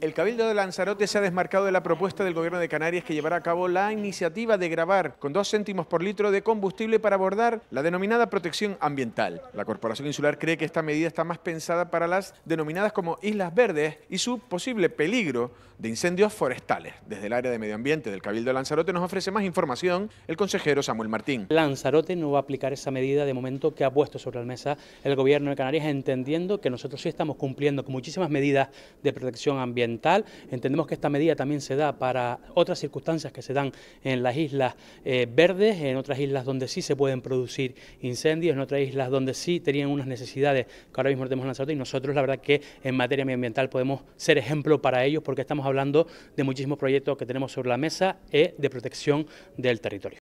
El Cabildo de Lanzarote se ha desmarcado de la propuesta del Gobierno de Canarias que llevará a cabo la iniciativa de grabar con dos céntimos por litro de combustible para abordar la denominada protección ambiental. La Corporación Insular cree que esta medida está más pensada para las denominadas como Islas Verdes y su posible peligro de incendios forestales. Desde el área de medio ambiente del Cabildo de Lanzarote nos ofrece más información el consejero Samuel Martín. Lanzarote no va a aplicar esa medida de momento que ha puesto sobre la mesa el Gobierno de Canarias, entendiendo que nosotros sí estamos cumpliendo con muchísimas medidas de protección ambiental ambiental. Entendemos que esta medida también se da para otras circunstancias que se dan en las islas eh, verdes, en otras islas donde sí se pueden producir incendios, en otras islas donde sí tenían unas necesidades que ahora mismo tenemos lanzado y nosotros la verdad que en materia medioambiental podemos ser ejemplo para ellos porque estamos hablando de muchísimos proyectos que tenemos sobre la mesa eh, de protección del territorio.